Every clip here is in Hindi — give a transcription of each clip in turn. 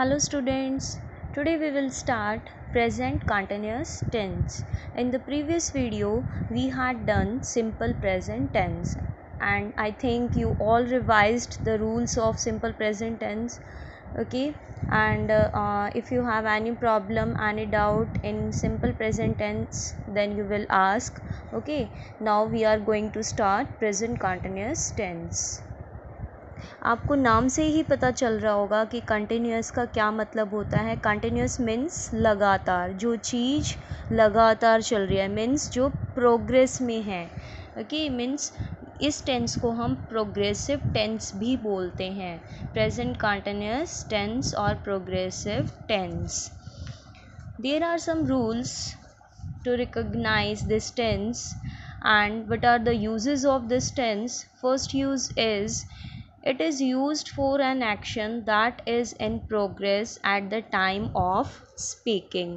Hello students, today we will start present continuous tense. In the previous video, we had done simple present tense and I think you all revised the rules of simple present tense. Okay, and uh, uh, if you have any problem, any doubt in simple present tense, then you will ask. Okay, now we are going to start present continuous tense. आपको नाम से ही पता चल रहा होगा कि कंटिन्यूस का क्या मतलब होता है कंटिन्यूस मीन्स लगातार जो चीज़ लगातार चल रही है मीन्स जो प्रोग्रेस में है ओके मीन्स इस टेंस को हम प्रोग्रेसिव टेंस भी बोलते हैं प्रेजेंट कंटिन्यूस टेंस और progressive tense there are some rules to recognise this tense and what are the use of this tense first use is It is used for an action that is in progress at the time of speaking.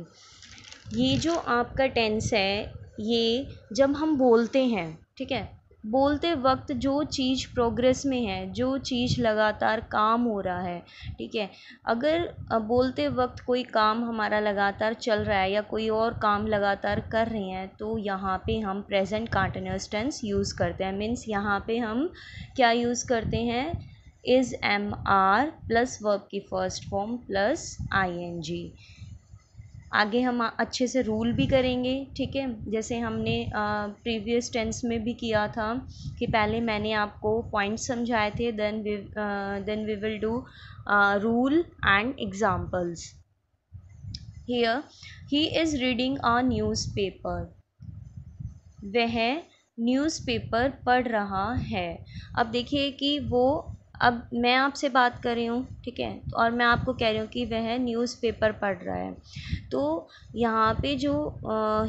ये जो आपका टेंस है ये जब हम बोलते हैं ठीक है बोलते वक्त जो चीज़ प्रोग्रेस में है जो चीज़ लगातार काम हो रहा है ठीक है अगर बोलते वक्त कोई काम हमारा लगातार चल रहा है या कोई और काम लगातार कर रहे हैं तो यहाँ पे हम प्रेजेंट कंटीन्यूअस टेंस यूज़ करते हैं मीन्स यहाँ पे हम क्या यूज़ करते हैं is am are plus verb की first form plus I N G आगे हम अच्छे से रूल भी करेंगे ठीक है जैसे हमने प्रीवियस टेंस में भी किया था कि पहले मैंने आपको पॉइंट्स समझाए थे then we then we will do rule and examples here he is reading a newspaper वह न्यूज़पेपर पढ़ रहा है अब देखिए कि वो अब मैं आपसे बात कर रही हूँ ठीक है और मैं आपको कह रही हूँ कि वह न्यूज़पेपर पढ़ रहा है तो यहाँ पे जो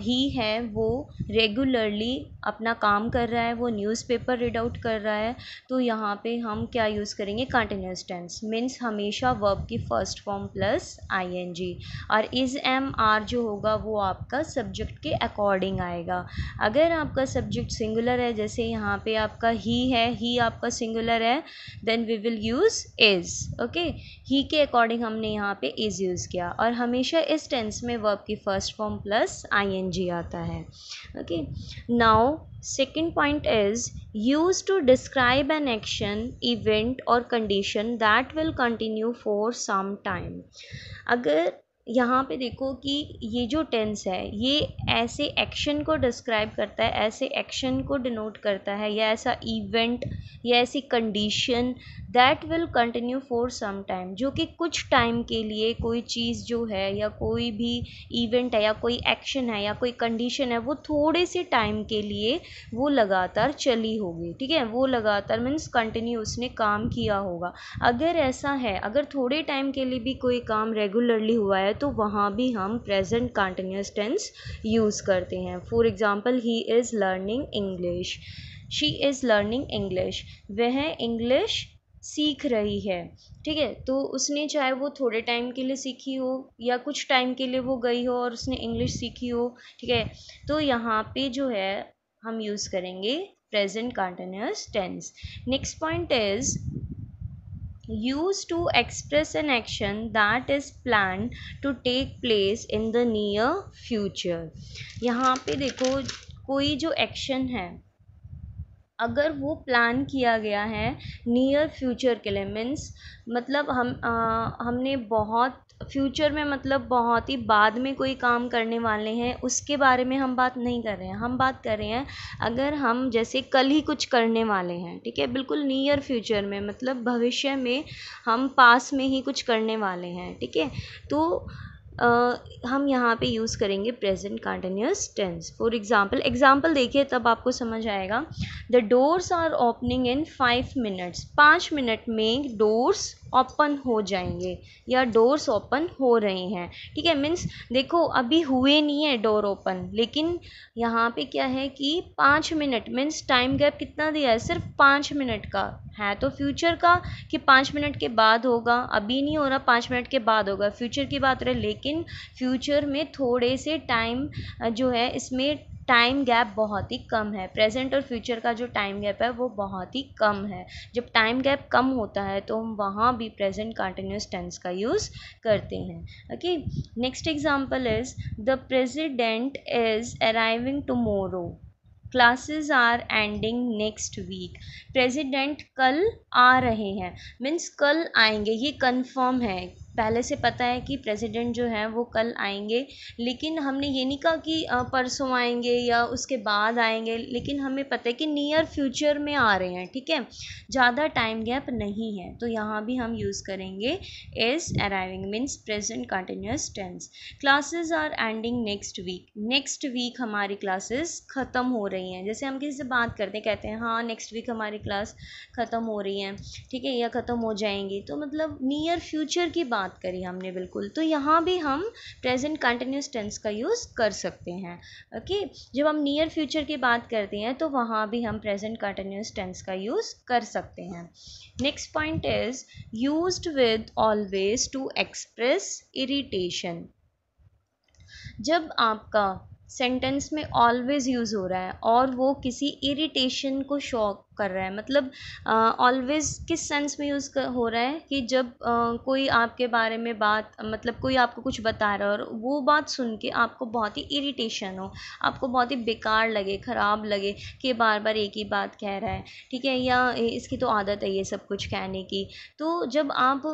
ही है वो रेगुलरली अपना काम कर रहा है वो न्यूज़पेपर रीड आउट कर रहा है तो यहाँ पे हम क्या यूज़ करेंगे कंटिन्यूस टेंस मीन्स हमेशा वर्ब की फर्स्ट फॉर्म प्लस आईएनजी और इज़ एम आर जो होगा वो आपका सब्जेक्ट के अकॉर्डिंग आएगा अगर आपका सब्जेक्ट सिंगुलर है जैसे यहाँ पर आपका ही है ही आपका सिंगुलर है then we will use is okay he के अकॉर्डिंग हमने यहाँ पे इज़ यूज़ किया और हमेशा इस टेंस में वर्ब की फर्स्ट फॉर्म प्लस आईएनजी आता है okay now second point is use to describe an action event और condition that will continue for some time अगर यहाँ पे देखो कि ये जो टेंस है ये ऐसे एक्शन को डिस्क्राइब करता है ऐसे एक्शन को डिनोट करता है या ऐसा इवेंट या ऐसी condition that will continue for some time जो कि कुछ टाइम के लिए कोई चीज़ जो है या कोई भी इवेंट है या कोई एक्शन है या कोई कंडीशन है वो थोड़े से टाइम के लिए वो लगातार चली होगी ठीक है वो लगातार मीन्स कंटिन्यू उसने काम किया होगा अगर ऐसा है अगर थोड़े टाइम के लिए भी कोई काम रेगुलरली हुआ है तो वहाँ भी हम प्रेजेंट कंटीन्यूअस टेंस यूज़ करते हैं for example he is learning English she is learning English वह इंग्लिश सीख रही है ठीक है तो उसने चाहे वो थोड़े टाइम के लिए सीखी हो या कुछ टाइम के लिए वो गई हो और उसने इंग्लिश सीखी हो ठीक है तो यहाँ पे जो है हम यूज़ करेंगे present continuous tense next point is used to express an action that is planned to take place in the near future यहाँ पे देखो कोई जो एक्शन है अगर वो प्लान किया गया है नियर फ्यूचर के लिए मीन्स मतलब हम आ, हमने बहुत फ्यूचर में मतलब बहुत ही बाद में कोई काम करने वाले हैं उसके बारे में हम बात नहीं कर रहे हैं हम बात कर रहे हैं अगर हम जैसे कल ही कुछ करने वाले हैं ठीक है बिल्कुल नियर फ्यूचर में मतलब भविष्य में हम पास में ही कुछ करने वाले हैं ठीक है तो आ, हम यहाँ पे यूज़ करेंगे present continuous tense for example example देखिए तब आपको समझ आएगा the doors are opening in five minutes पाँच मिनट में डोर्स ओपन हो जाएंगे या डोर्स ओपन हो रहे हैं ठीक है मीन्स देखो अभी हुए नहीं है डोर ओपन लेकिन यहाँ पे क्या है कि पाँच मिनट मीन्स टाइम गैप कितना दिया है सिर्फ पाँच मिनट का है तो फ्यूचर का कि पाँच मिनट के बाद होगा अभी नहीं हो रहा पाँच मिनट के बाद होगा फ्यूचर की बात रहे लेकिन फ्यूचर में थोड़े से टाइम जो है इसमें टाइम गैप बहुत ही कम है प्रेजेंट और फ्यूचर का जो टाइम गैप है वो बहुत ही कम है जब टाइम गैप कम होता है तो हम वहाँ भी प्रेजेंट कंटिन्यूस टेंस का यूज़ करते हैं okay next example is the president is arriving tomorrow classes are ending next week president कल आ रहे हैं मीन्स कल आएंगे ये कन्फर्म है पहले से पता है कि प्रेसिडेंट जो हैं वो कल आएंगे लेकिन हमने ये नहीं कहा कि परसों आएंगे या उसके बाद आएंगे लेकिन हमें पता है कि नियर फ्यूचर में आ रहे हैं ठीक है ज़्यादा टाइम गैप नहीं है तो यहाँ भी हम यूज़ करेंगे as arriving means present continuous tense classes are ending next week next week हमारी क्लासेस ख़त्म हो रही हैं जैसे हम किसी से बात करते हैं कहते हैं हाँ नेक्स्ट वीक हमारी क्लास ख़त्म हो रही है ठीक है या ख़त्म हो जाएंगी तो मतलब नियर फ्यूचर की बात बात करी हमने बिल्कुल तो यहाँ भी हम प्रेजेंट कंटिन्यूस टेंस का यूज़ कर सकते हैं ओके जब हम नियर फ्यूचर की बात करते हैं तो वहाँ भी हम प्रेजेंट कंटिन्यूस टेंस का यूज़ कर सकते हैं next point is use with always to express irritation जब आपका सेंटेंस में ऑलवेज यूज़ हो रहा है और वो किसी इरिटेशन को शो कर रहा है मतलब ऑलवेज किस सेंस में यूज़ हो रहा है कि जब कोई आपके बारे में बात मतलब कोई आपको कुछ बता रहा है और वो बात सुन के आपको बहुत ही इरिटेशन हो आपको बहुत ही बेकार लगे ख़राब लगे कि बार बार एक ही बात कह रहा है ठीक है या इसकी तो आदत है ये सब कुछ कहने की तो जब आप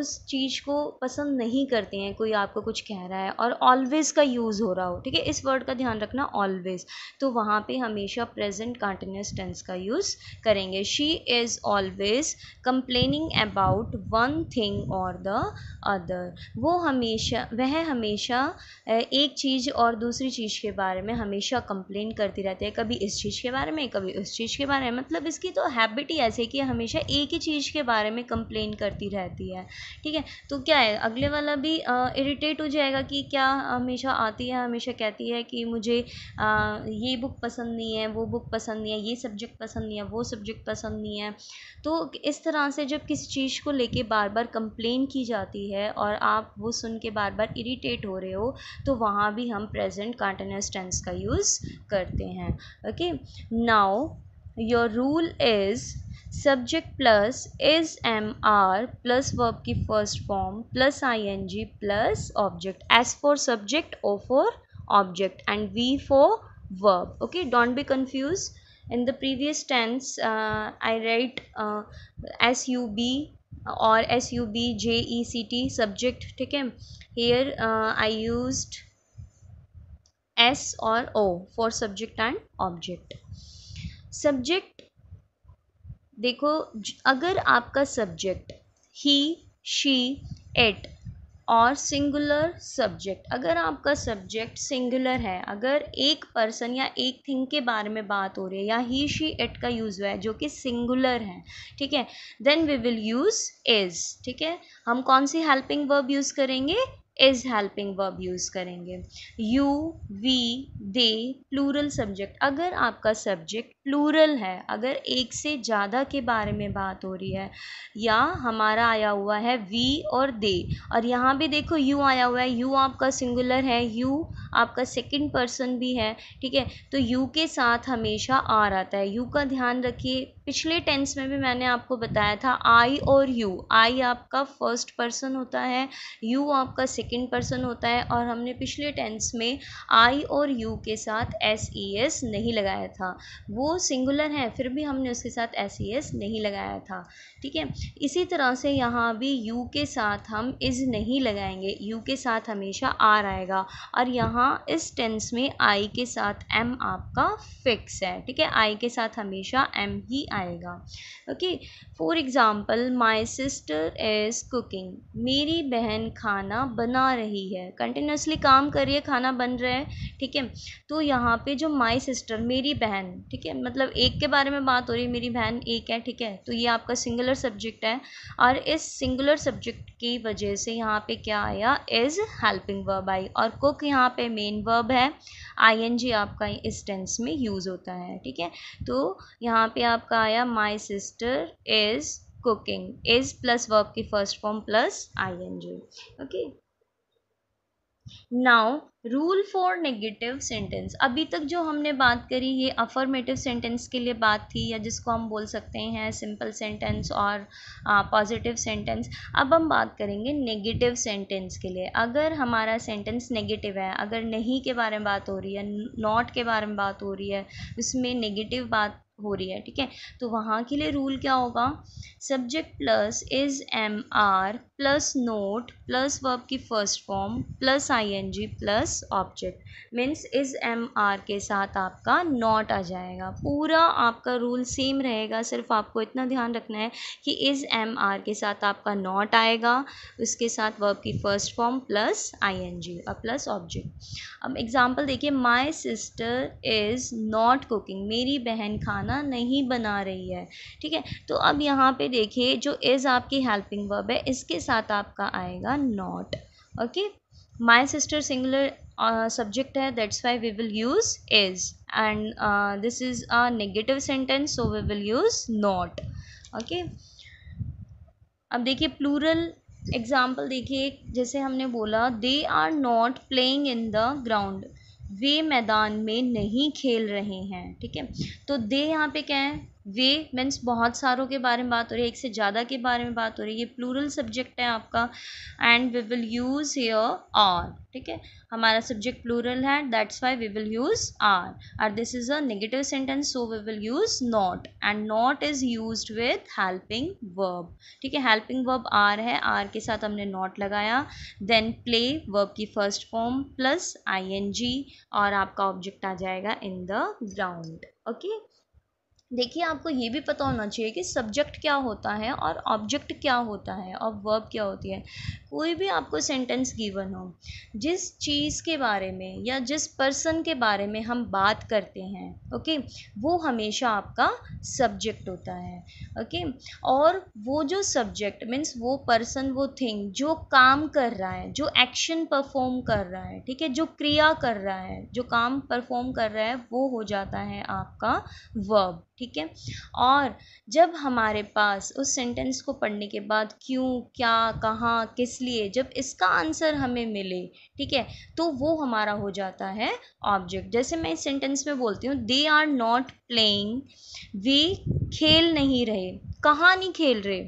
उस चीज़ को पसंद नहीं करते हैं कोई आपको कुछ कह रहा है और ऑलवेज़ का यूज़ हो रहा हो ठीक है इस वर्ड का ध्यान रखना ऑलवेज़ तो वहाँ पर हमेशा प्रेजेंट कंटिन्यूस टेंस का यूज़ करेंगे she is always complaining about one thing और द अदर वो हमेशा वह हमेशा एक चीज़ और दूसरी चीज़ के बारे में हमेशा कंप्लेन करती रहती है कभी इस चीज़ के बारे में कभी उस चीज़ के बारे में मतलब इसकी तो हैबिट ही ऐसे कि हमेशा एक ही चीज़ के बारे में कंप्लेन करती रहती है ठीक है तो क्या है अगले वाला भी इरीटेट हो जाएगा कि क्या हमेशा आती है हमेशा कहती है कि मुझे आ, ये बुक पसंद नहीं है वो बुक पसंद नहीं है ये सब्जेक्ट पसंद नहीं है है वो सब्जेक्ट पसंद नहीं है तो इस तरह से जब किसी चीज़ को लेके बार बार कंप्लेन की जाती है और आप वो सुन के बार बार इरीटेट हो रहे हो तो वहाँ भी हम प्रेजेंट कॉन्टिन्यूस टेंस का यूज़ करते हैं okay now your rule is subject plus is am are plus verb की first form plus I N G plus object S for subject O for object and V for verb okay don't be confuse in the previous tense uh, i write uh, s u b or s u b j e c t subject theek hai here uh, i used s or o for subject and object subject देखो अगर आपका subject he she it और सिंगुलर सब्जेक्ट अगर आपका सब्जेक्ट सिंगुलर है अगर एक पर्सन या एक थिंग के बारे में बात हो रही है या ही शी इट का यूज़ हुआ है जो कि सिंगुलर है ठीक है then we will use is ठीक है हम कौन सी हेल्पिंग वर्ब यूज़ करेंगे इज हेल्पिंग वर्ब यूज़ करेंगे you we they plural subject अगर आपका सब्जेक्ट प्लूरल है अगर एक से ज़्यादा के बारे में बात हो रही है या हमारा आया हुआ है वी और दे और यहाँ भी देखो यू आया हुआ है यू आपका सिंगुलर है यू आपका सेकंड पर्सन भी है ठीक है तो यू के साथ हमेशा आर आता है यू का ध्यान रखिए पिछले टेंस में भी मैंने आपको बताया था आई और यू आई आपका फर्स्ट पर्सन होता है यू आपका सेकेंड पर्सन होता है और हमने पिछले टेंस में आई और यू के साथ एस ई एस नहीं लगाया था वो सिंगुलर है फिर भी हमने उसके साथ एस ई एस नहीं लगाया था ठीक है इसी तरह से यहाँ भी यू के साथ हम इज़ नहीं लगाएंगे यू के साथ हमेशा आर आएगा और यहाँ इस टेंस में आई के साथ एम आपका फिक्स है ठीक है आई के साथ हमेशा एम ही आएगा okay for example my sister is cooking मेरी बहन खाना बना रही है कंटिन्यूसली काम कर रही है खाना बन रहा है ठीक है तो यहाँ पे जो माई सिस्टर मेरी बहन ठीक है मतलब एक के बारे में बात हो रही है मेरी बहन एक है ठीक है तो ये आपका सिंगुलर सब्जेक्ट है और इस सिंगुलर सब्जेक्ट की वजह से यहाँ पे क्या आया इज़ हेल्पिंग वर्ब आई और कुक यहाँ पे मेन वर्ब है आईएनजी आपका इस टेंस में यूज़ होता है ठीक है तो यहाँ पे आपका आया my sister is cooking is plus verb की first form plus I N G okay now rule for negative sentence अभी तक जो हमने बात करी ये अफर्मेटिव सेंटेंस के लिए बात थी या जिसको हम बोल सकते हैं सिंपल सेंटेंस और पॉजिटिव सेंटेंस अब हम बात करेंगे नेगेटिव सेंटेंस के लिए अगर हमारा सेंटेंस नेगेटिव है अगर नहीं के बारे में बात हो रही है नॉट के बारे में बात हो रही है उसमें नेगेटिव बात हो रही है ठीक है तो वहाँ के लिए रूल क्या होगा subject plus is am are plus not plus verb की first form plus I N G plus object means is am are के साथ आपका नॉट आ जाएगा पूरा आपका रूल सेम रहेगा सिर्फ आपको इतना ध्यान रखना है कि इज एम आर के साथ आपका नॉट आएगा उसके साथ वर्ब की first form plus I N G और प्लस ऑब्जेक्ट अब एग्जाम्पल देखिए my sister is not cooking मेरी बहन खाना खाना नहीं बना रही है ठीक है तो अब यहाँ पे देखिए जो इज़ आपकी हेल्पिंग वर्ब है इसके साथ आपका आएगा not okay my sister singular subject है that's why we will use is and this is a negative sentence so we will use not okay अब देखिए प्लूरल एग्ज़ाम्पल देखिए जैसे हमने बोला they are not playing in the ground वे मैदान में नहीं खेल रहे हैं ठीक है तो दे यहाँ पे क्या है वे मीन्स बहुत सारों के बारे में बात हो रही है एक से ज़्यादा के बारे में बात हो रही है ये प्लूरल सब्जेक्ट है आपका and we will use here are ठीक है हमारा सब्जेक्ट प्लूरल है that's why we will use are are this is a negative sentence so we will use not and not is use with helping verb ठीक है हेल्पिंग वर्ब आर है आर के साथ हमने नॉट लगाया देन प्ले वर्ब की first form plus I N G और आपका ऑब्जेक्ट आ जाएगा इन द ग्राउंड ओके देखिए आपको ये भी पता होना चाहिए कि सब्जेक्ट क्या होता है और ऑब्जेक्ट क्या होता है और वर्ब क्या होती है कोई भी आपको सेंटेंस गिवन हो जिस चीज़ के बारे में या जिस पर्सन के बारे में हम बात करते हैं ओके वो हमेशा आपका सब्जेक्ट होता है ओके और वो जो सब्जेक्ट मीन्स वो पर्सन वो थिंग जो काम कर रहा है जो एक्शन परफॉर्म कर रहा है ठीक है जो क्रिया कर रहा है जो काम परफॉर्म कर रहा है वो हो जाता है आपका वर्ब ठीक है और जब हमारे पास उस सेंटेंस को पढ़ने के बाद क्यों क्या कहाँ किस इसलिए जब इसका आंसर हमें मिले ठीक है तो वो हमारा हो जाता है ऑब्जेक्ट जैसे मैं इस सेंटेंस में बोलती हूँ दे आर नॉट प्लेइंग वे खेल नहीं रहे कहाँ नहीं खेल रहे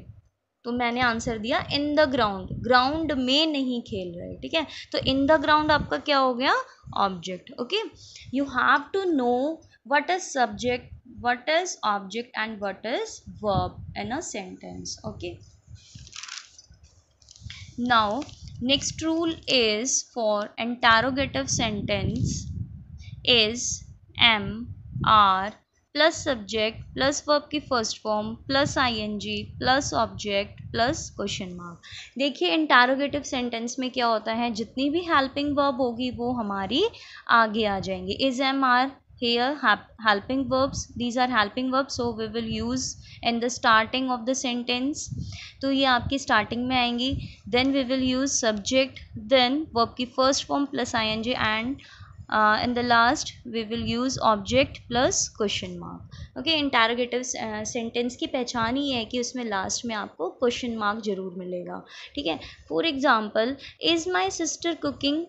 तो मैंने आंसर दिया इन द ग्राउंड ग्राउंड में नहीं खेल रहे ठीक है तो इन द ग्राउंड आपका क्या हो गया object okay you have to know what is subject what is object and what is verb in a sentence okay now next rule is for interrogative sentence is am are plus subject plus verb की first form plus I N G plus object plus question mark देखिए इंटारोगेटिव सेंटेंस में क्या होता है जितनी भी हेल्पिंग वर्ब होगी वो हमारी आगे आ जाएंगे is am are here helping verbs these are helping verbs so we will use in the starting of the sentence to ye aapki starting mein aayengi then we will use subject then verb ki first form plus ing and uh, in the last we will use object plus question mark okay interrogative uh, sentence ki pehchan hi hai ki usme last mein aapko question mark zarur milega theek hai for example is my sister cooking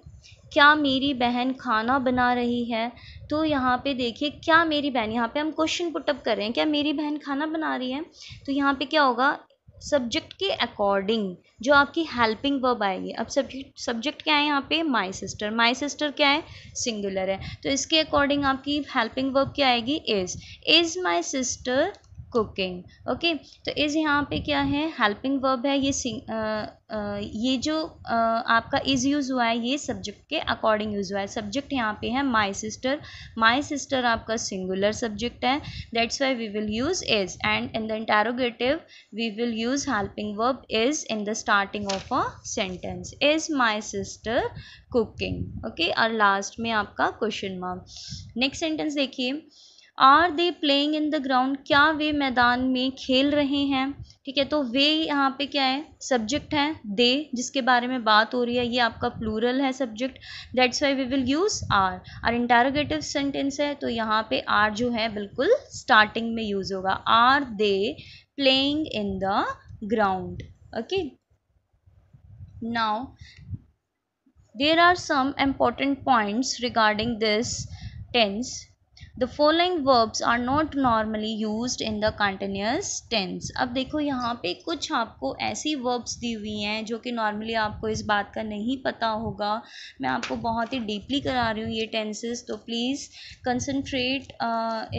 क्या मेरी बहन खाना बना रही है तो यहाँ पे देखिए क्या मेरी बहन यहाँ पे हम क्वेश्चन पुटअप कर रहे हैं क्या मेरी बहन खाना बना रही है तो यहाँ पे क्या होगा सब्जेक्ट के अकॉर्डिंग जो आपकी हेल्पिंग वर्ब आएगी अब सब्जेक्ट सब्जेक्ट क्या है यहाँ पे माय सिस्टर माय सिस्टर क्या है सिंगुलर है तो इसके अकॉर्डिंग आपकी हेल्पिंग वर्ब क्या आएगी is is my sister cooking okay तो इज़ यहाँ पे क्या है हेल्पिंग वर्ब है ये सिंग ये जो आ, आपका इज़ यूज़ हुआ है ये सब्जेक्ट के अकॉर्डिंग यूज़ हुआ है सब्जेक्ट यहाँ पे है माय सिस्टर माय सिस्टर आपका सिंगुलर सब्जेक्ट है that's why we will use is and in the interrogative we will use helping verb is in the starting of a sentence is my sister cooking okay और लास्ट में आपका क्वेश्चन मार्क नेक्स्ट सेंटेंस देखिए are they playing in the ground क्या वे मैदान में खेल रहे हैं ठीक है तो वे यहाँ पे क्या है सब्जेक्ट है दे जिसके बारे में बात हो रही है ये आपका प्लूरल है subject that's why we will use are are interrogative sentence है तो यहाँ पे आर जो है बिल्कुल स्टार्टिंग में यूज़ होगा are they playing in the ground okay now there are some important points regarding this tense the following verbs are not normally use in the continuous tense अब देखो यहाँ पे कुछ आपको ऐसी वर्ब्स दी हुई हैं जो कि नॉर्मली आपको इस बात का नहीं पता होगा मैं आपको बहुत ही डीपली करा रही हूँ ये tenses. तो please concentrate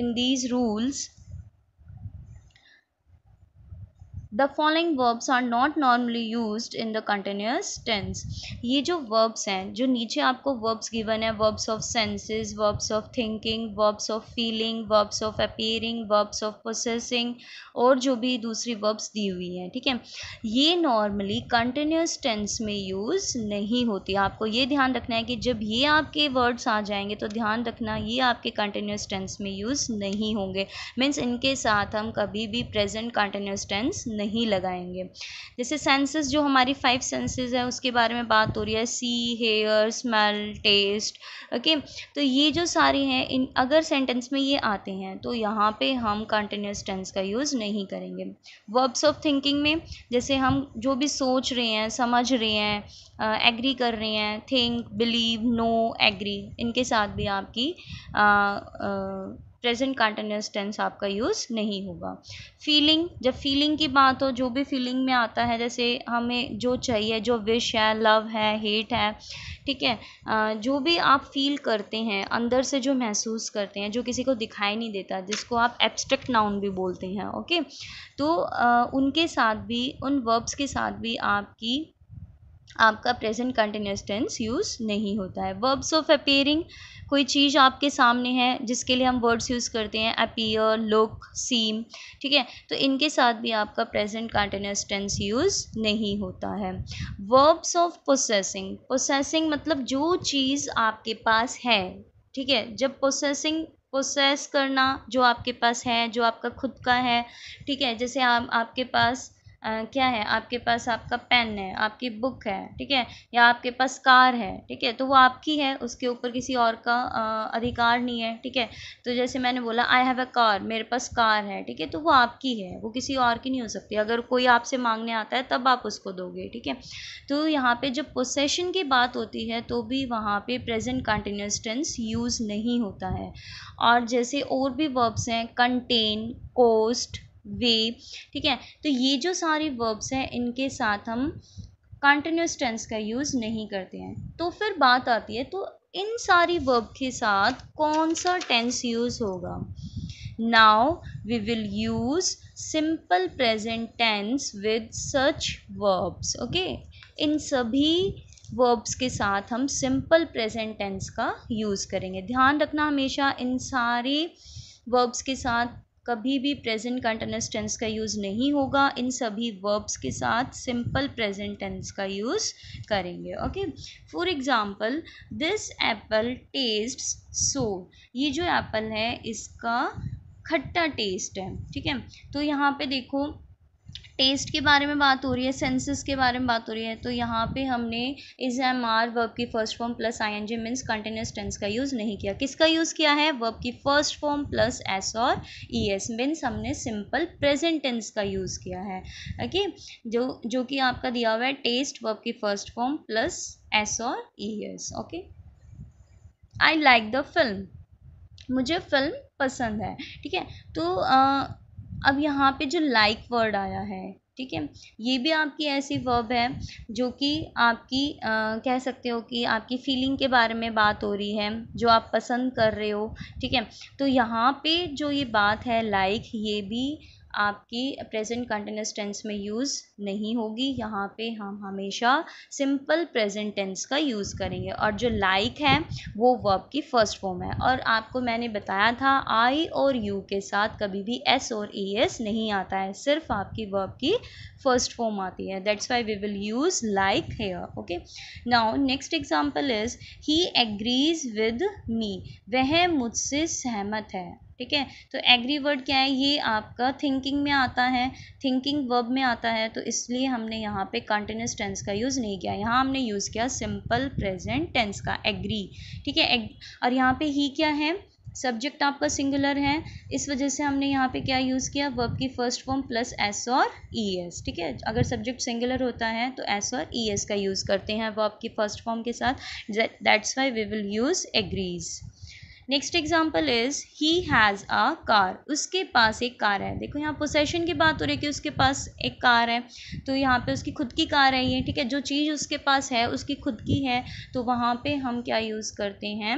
in these rules the following verbs are not normally use in the continuous tense ये जो वर्ब्स हैं जो नीचे आपको वर्ब्स गिवन है verbs of senses verbs of thinking verbs of feeling verbs of appearing verbs of processing और जो भी दूसरी वर्ब्स दी हुई हैं ठीक है ये नॉर्मली कंटिन्यूस टेंस में यूज़ नहीं होती आपको ये ध्यान रखना है कि जब ये आपके वर्ड्स आ जाएंगे तो ध्यान रखना ये आपके कंटिन्यूस टेंस में यूज़ नहीं होंगे मीन्स इनके साथ हम कभी भी प्रेजेंट कंटिन्यूस टेंस नहीं नहीं लगाएंगे जैसे सेंसेस जो हमारी फाइव सेंसेस है उसके बारे में बात हो रही है see hear smell taste okay तो ये जो सारे हैं इन अगर सेंटेंस में ये आते हैं तो यहाँ पे हम कंटिन्यूस टेंस का यूज़ नहीं करेंगे वर्ब्स ऑफ थिंकिंग में जैसे हम जो भी सोच रहे हैं समझ रहे हैं एग्री कर रहे हैं थिंक बिलीव नो एग्री इनके साथ भी आपकी आ, आ, प्रेजेंट कंटिन्यूस टेंस आपका यूज़ नहीं होगा फीलिंग जब फीलिंग की बात हो जो भी फीलिंग में आता है जैसे हमें जो चाहिए जो विश है लव है हेट है ठीक है जो भी आप फील करते हैं अंदर से जो महसूस करते हैं जो किसी को दिखाई नहीं देता जिसको आप एब्स्ट्रैक्ट नाउन भी बोलते हैं ओके तो उनके साथ भी उन वर्ब्स के साथ भी आपकी आपका प्रेजेंट कंटिन्यूस टेंस यूज़ नहीं होता है वर्ब्स ऑफ अपेयरिंग कोई चीज़ आपके सामने है जिसके लिए हम वर्ड्स यूज़ करते हैं अपीयर लुक सीम ठीक है तो इनके साथ भी आपका प्रेजेंट कंटिन्यूस टेंस यूज़ नहीं होता है वर्ब्स ऑफ प्रोसेसिंग प्रोसेसिंग मतलब जो चीज़ आपके पास है ठीक है जब प्रोसेसिंग प्रोसेस करना जो आपके पास है जो आपका खुद का है ठीक है जैसे आप आपके पास क्या है आपके पास आपका पेन है आपकी बुक है ठीक है या आपके पास कार है ठीक है तो वो आपकी है उसके ऊपर किसी और का अधिकार नहीं है ठीक है तो जैसे मैंने बोला आई हैव अ कार मेरे पास कार है ठीक है तो वो आपकी है वो किसी और की नहीं हो सकती अगर कोई आपसे मांगने आता है तब आप उसको दोगे ठीक है तो यहाँ पर जब पोसेशन की बात होती है तो भी वहाँ पर प्रेजेंट कंटिन्यूस टेंस यूज़ नहीं होता है और जैसे और भी वर्ब्स हैं कंटेन कोस्ट वे ठीक है तो ये जो सारे वर्ब्स हैं इनके साथ हम कंटिन्यूस टेंस का यूज़ नहीं करते हैं तो फिर बात आती है तो इन सारी वर्ब के साथ कौन सा टेंस यूज़ होगा now we will use simple present tense with such verbs okay इन सभी वर्ब्स के साथ हम सिंपल प्रेजेंट टेंस का यूज़ करेंगे ध्यान रखना हमेशा इन सारी वर्ब्स के साथ कभी भी प्रेजेंट कंटिन्यूस टेंस का यूज़ नहीं होगा इन सभी वर्ब्स के साथ सिंपल प्रेजेंट टेंस का यूज़ करेंगे okay for example this apple taste so ये जो एप्पल है इसका खट्टा टेस्ट है ठीक है तो यहाँ पे देखो टेस्ट के बारे में बात हो रही है सेंसेस के बारे में बात हो रही है तो यहाँ पे हमने इज एम आर वर्ब की first form plus I N G means continuous tense का यूज़ नहीं किया किसका यूज़ किया है वर्ब की फर्स्ट फॉर्म प्लस एस और ई एस मीन्स हमने सिंपल प्रेजेंट टेंस का यूज़ किया है ओके जो जो कि आपका दिया हुआ है टेस्ट वर्ब की फर्स्ट फॉर्म प्लस एस और E S okay I like the film मुझे फिल्म पसंद है ठीक है तो आ, अब यहाँ पे जो लाइक वर्ड आया है ठीक है ये भी आपकी ऐसी वर्ब है जो कि आपकी आ, कह सकते हो कि आपकी फीलिंग के बारे में बात हो रही है जो आप पसंद कर रहे हो ठीक है तो यहाँ पे जो ये बात है लाइक like, ये भी आपकी प्रेजेंट कंटिन्यूस टेंस में यूज़ नहीं होगी यहाँ पे हम हमेशा सिंपल प्रेजेंट टेंस का यूज़ करेंगे और जो लाइक like है वो वर्ब की फर्स्ट फॉर्म है और आपको मैंने बताया था आई और यू के साथ कभी भी एस और ई एस नहीं आता है सिर्फ आपकी वर्ब की फर्स्ट फॉर्म आती है that's why we will use like here okay now next example is he agrees with me वह मुझसे सहमत है ठीक है तो एग्री वर्ड क्या है ये आपका थिंकिंग में आता है थिंकिंग वर्ब में आता है तो इसलिए हमने यहाँ पे कंटिन्यूस टेंस का यूज़ नहीं किया यहाँ हमने यूज़ किया सिंपल प्रेजेंट टेंस का एग्री ठीक है और यहाँ पे ही क्या है सब्जेक्ट आपका सिंगुलर है इस वजह से हमने यहाँ पे क्या यूज़ किया वर्ब की फर्स्ट फॉर्म प्लस एस और ई एस ठीक है अगर सब्जेक्ट सिंगुलर होता है तो एस और ई एस का यूज़ करते हैं वर्ब की फर्स्ट फॉर्म के साथ that's why we will use agrees next example is he has a car उसके पास एक कार है देखो यहाँ पोसेशन की बात हो रही है कि उसके पास एक कार है तो यहाँ पे उसकी खुद की कार है ये ठीक है जो चीज़ उसके पास है उसकी खुद की है तो वहाँ पे हम क्या यूज़ करते हैं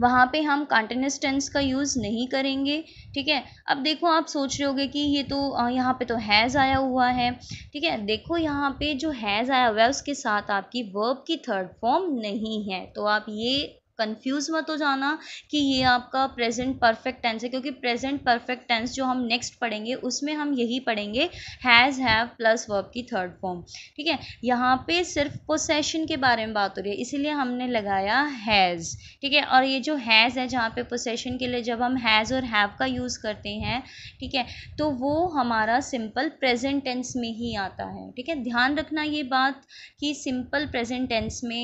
वहाँ पे हम कंटिन्यूस टेंस का यूज़ नहीं करेंगे ठीक है अब देखो आप सोच रहे होगे कि ये तो यहाँ पे तो हैज़ आया हुआ है ठीक है देखो यहाँ पे जो हैज़ आया हुआ है उसके साथ आपकी वर्ब की थर्ड फॉर्म नहीं है तो आप ये कंफ्यूज मत हो जाना कि ये आपका प्रेजेंट परफेक्ट टेंस है क्योंकि प्रेजेंट परफेक्ट टेंस जो हम नेक्स्ट पढ़ेंगे उसमें हम यही पढ़ेंगे हैज़ हैव प्लस वर्ब की थर्ड फॉर्म ठीक है यहाँ पे सिर्फ पोसेशन के बारे में बात हो रही है इसीलिए हमने लगाया हैज़ ठीक है और ये जो हैज़ है जहाँ पे पोसेशन के लिए जब हम हैज़ और हैव का यूज़ करते हैं ठीक है तो वो हमारा सिंपल प्रेजेंट टेंस में ही आता है ठीक है ध्यान रखना ये बात कि सिंपल प्रेजेंट टेंस में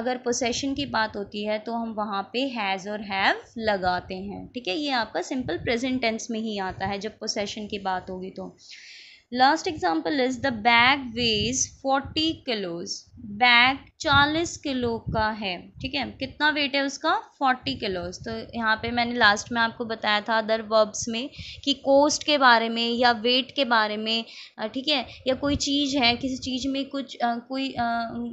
अगर पोसेशन की बात होती है तो हम वहाँ पे हैज़ और हैव लगाते हैं ठीक है ये आपका सिंपल प्रेजेंट टेंस में ही आता है जब पोसेशन की बात होगी तो last example is the bag weighs forty kilos bag चालीस किलो का है ठीक है कितना वेट है उसका फोर्टी किलोज तो यहाँ पे मैंने लास्ट में आपको बताया था अदर वर्ब्स में कि कोस्ट के बारे में या वेट के बारे में ठीक है या कोई चीज़ है किसी चीज़ में कुछ आ, कोई आ,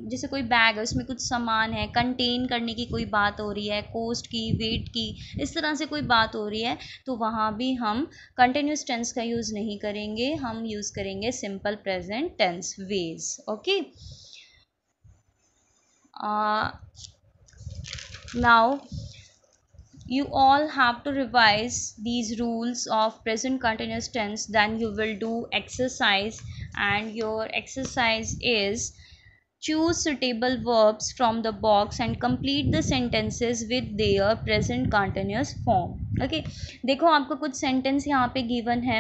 जैसे कोई बैग है उसमें कुछ सामान है कंटेन करने की कोई बात हो रही है कोस्ट की वेट की इस तरह से कोई बात हो रही है तो वहाँ भी हम कंटिन्यूस टेंस का यूज़ नहीं करेंगे हम यूज़ यूज़ करेंगे simple present tense weighs okay now you all have to revise these rules of present continuous tense then you will do exercise and your exercise is choose suitable verbs from the box and complete the sentences with their present continuous form okay देखो आपको कुछ sentence यहाँ पे given है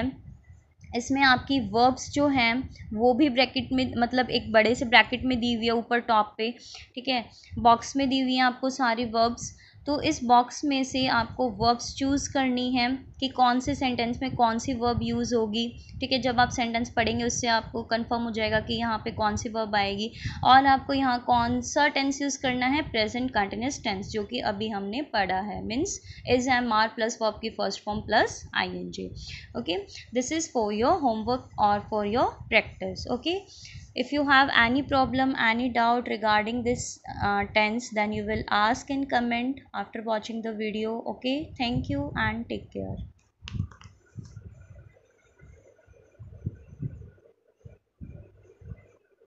इसमें आपकी वर्ब्स जो हैं वो भी ब्रैकेट में मतलब एक बड़े से ब्रैकेट में दी हुई है ऊपर टॉप पे ठीक है बॉक्स में दी हुई हैं आपको सारी वर्ब्स तो इस बॉक्स में से आपको वर्ब्स चूज़ करनी है कि कौन से सेंटेंस में कौन सी वर्ब यूज़ होगी ठीक है जब आप सेंटेंस पढ़ेंगे उससे आपको कंफर्म हो जाएगा कि यहाँ पे कौन सी वर्ब आएगी और आपको यहाँ कौन सा टेंस यूज़ करना है प्रेजेंट कंटिन्यूस टेंस जो कि अभी हमने पढ़ा है means is am are plus verb की first form plus I N G okay this is for your homework और for your practice okay if you have any problem any doubt regarding this uh, tense then you will ask and comment after watching the video okay thank you and take care